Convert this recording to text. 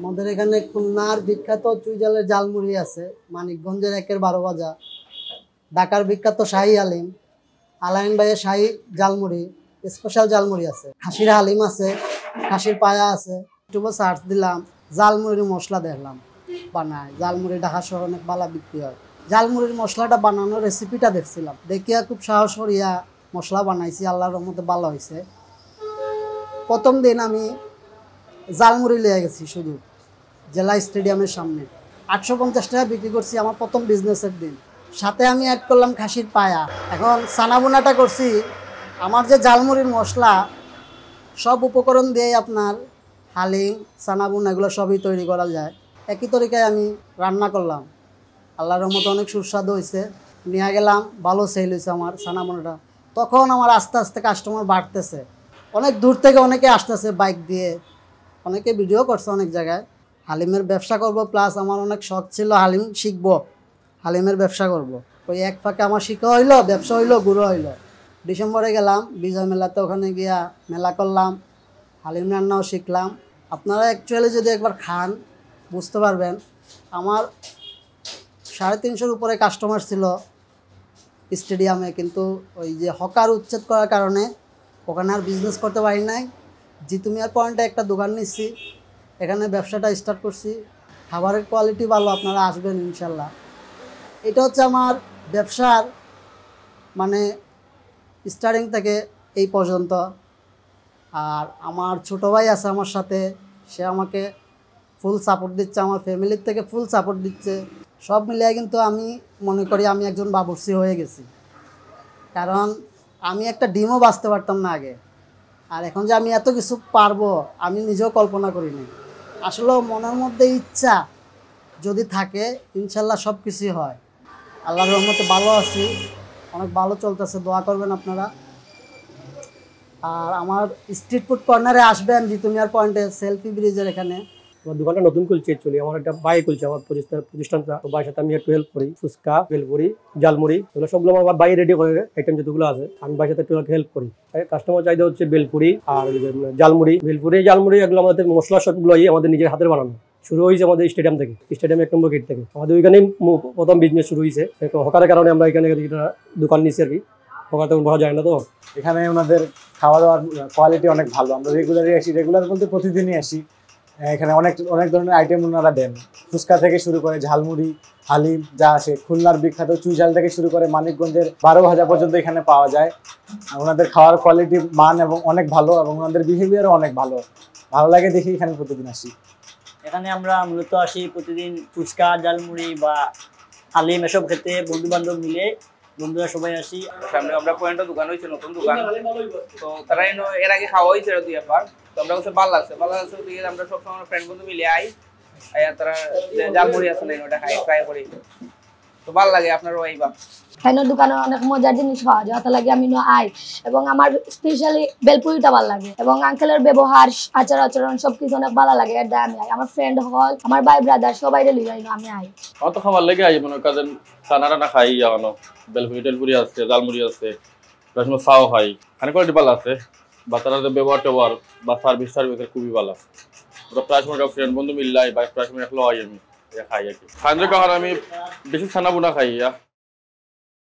আমাদের এখানে খুলনার বিখ্যাত চুইজালের জালমুড়ি আছে মানিকগঞ্জের একের বারো বাজা ঢাকার বিখ্যাত শাহী আলিম আলাইন ভাইয়ের শাহী জালমুড়ি স্পেশাল জালমুড়ি আছে খাসির আলিম আছে খাসির পায়া আছে ইউটিউবে সার্চ দিলাম জালমুড়ির মশলা দেখলাম বানায় জালমুড়ি ঢাকা শহরে অনেক বালা বিক্রি হয় জালমুড়ির মশলাটা বানানোর রেসিপিটা দেখছিলাম দেখিয়া খুব সাহস করিয়া মশলা বানাইছি আল্লাহর মধ্যে ভালো হয়েছে প্রথম দিন আমি জালমুড়ি লিয়ে গেছি শুধু জেলা স্টেডিয়ামের সামনে আটশো পঞ্চাশ টাকা বিক্রি করছি আমার প্রথম বিজনেসের দিন সাথে আমি অ্যাড করলাম খাসির পায়া এখন সানাবোনাটা করছি আমার যে জালমুড়ির মশলা সব উপকরণ দিয়ে আপনার হালিম সানাবুন এগুলো সবই তৈরি করা যায় একই তরিকায় আমি রান্না করলাম আল্লাহর মতো অনেক সুস্বাদু হয়েছে নিয়ে গেলাম ভালো সেল হয়েছে আমার সানাবোনাটা তখন আমার আস্তে আস্তে কাস্টমার বাড়তেছে অনেক দূর থেকে অনেকে আসতেছে বাইক দিয়ে অনেকে ভিডিও করছে অনেক জায়গায় হালিমের ব্যবসা করব প্লাস আমার অনেক শখ ছিল হালিম শিখব হালিমের ব্যবসা করব ওই এক ফাঁকে আমার শিখা হইলো ব্যবসা হইলো গুরু হইলো ডিসেম্বরে গেলাম বিজয় মেলাতে ওখানে গিয়া মেলা করলাম হালিম রান্নাও শিখলাম আপনারা অ্যাকচুয়ালি যদি একবার খান বুঝতে পারবেন আমার সাড়ে তিনশোর উপরে কাস্টমার ছিল স্টেডিয়ামে কিন্তু ওই যে হকার উচ্ছেদ করার কারণে ওখানে আর বিজনেস করতে পারি নাই জিতু মিয়ার পয়েন্টে একটা দোকান নিচ্ছি এখানে ব্যবসাটা স্টার্ট করছি খাবারের কোয়ালিটি ভালো আপনারা আসবেন ইনশাল্লাহ এটা হচ্ছে আমার ব্যবসার মানে স্টার্টিং থেকে এই পর্যন্ত আর আমার ছোট ভাই আছে আমার সাথে সে আমাকে ফুল সাপোর্ট দিচ্ছে আমার ফ্যামিলির থেকে ফুল সাপোর্ট দিচ্ছে সব মিলিয়ে কিন্তু আমি মনে করি আমি একজন বাবরসি হয়ে গেছি কারণ আমি একটা ডিমও বাঁচতে পারতাম না আগে আর এখন যে আমি এত কিছু পারবো আমি নিজেও কল্পনা করিনি আসলে মনের মধ্যে ইচ্ছা যদি থাকে ইনশাল্লাহ সব কিছুই হয় আল্লাহর রহমতে ভালো আছি অনেক ভালো চলতেছে দোয়া করবেন আপনারা আর আমার স্ট্রিট ফুড কর্নারে আসবেন জিতুমিয়ার পয়েন্টে সেলফি ব্রিজের এখানে আমার দোকানটা নতুন খুলছে চলি আমার একটা বাইরে খুলছে আমার প্রতিষ্ঠান প্রতিষ্ঠানটা বাইর সাথে আমি টুয়েলভ করি ফুচকা ভেলপুরি জালমুড়ি এগুলো সবগুলো আমার বাইরে রেডি করে আইটেম যতগুলো আছে আমি বাইর সাথে টুয়েলভ হেল্প করি কাস্টমার চাহিদা হচ্ছে বেলপুরি আর জালমুড়ি ভেলপুরি জালমুড়ি এগুলো আমাদের মশলা সবগুলোই আমাদের নিজের হাতের বানানো শুরু হয়েছে আমাদের স্টেডিয়াম থেকে স্টেডিয়াম এক নম্বর গেট থেকে আমাদের ওইখানেই প্রথম বিজনেস শুরু হয়েছে হকারের কারণে আমরা এখানে দোকান নিয়েছি আর কি হকার তখন বসা যায় না তো এখানে ওনাদের খাওয়া দাওয়ার কোয়ালিটি অনেক ভালো আমরা রেগুলারই আসি রেগুলার বলতে প্রতিদিনই আসি এখানে অনেক অনেক ধরনের আইটেম ওনারা দেন ফুচকা থেকে শুরু করে ঝালমুড়ি হালিম যা আছে খুলনার বিখ্যাত চুইঝাল থেকে শুরু করে মানিকগঞ্জের বারো ভাজা পর্যন্ত এখানে পাওয়া যায় ওনাদের খাওয়ার কোয়ালিটি মান এবং অনেক ভালো এবং ওনাদের বিহেভিয়ারও অনেক ভালো ভালো লাগে দেখি এখানে প্রতিদিন আসি এখানে আমরা মূলত আসি প্রতিদিন ফুচকা ঝালমুড়ি বা হালিম এসব খেতে বন্ধু বান্ধব মিলে বন্ধুরা সবাই আসি সামনে আমরা পয়েন্টটা দোকান হয়েছে নতুন দোকান তো তারা এর আগে খাওয়া হয়েছে দুই একবার তো আমরা অবশ্য ভালো লাগছে ভালো লাগছে আমরা সবসময় ফ্রেন্ড বন্ধু মিলে আই তারা জামুড়ি আছে না ওটা খাই ট্রাই করি তো ভালো লাগে আপনার ওয়াইবা হ্যাঁ, দোকানে অনেক মজার জিনিস পাওয়া যায় লাগে আমি আই এবং আমার স্পেশালি বেলপুরিটা ভালো লাগে এবং আঙ্কেলের ব্যবহার আচার আচরণ সবকিছু অনেক ভালো লাগে এটা আমি আই আমার ফ্রেন্ড হল আমার ভাই ব্রাদার সবাই রে আমি আই অত খাবার লাগে আই মনে খাই জানো বেলপুরি টেলপুরি আছে জালমুড়ি আছে রসম ফাও খাই খানে কোয়ালিটি ভালো আছে বাচ্চাদের ব্যবহার টেবহার বা সার্ভিস সার্ভিসের খুবই ভালো প্রায় সময় ফ্রেন্ড বন্ধু মিললাই বা প্রায় সময় আমি ये खाइए खाने का हरामी बेसिक खाना बुना खाइए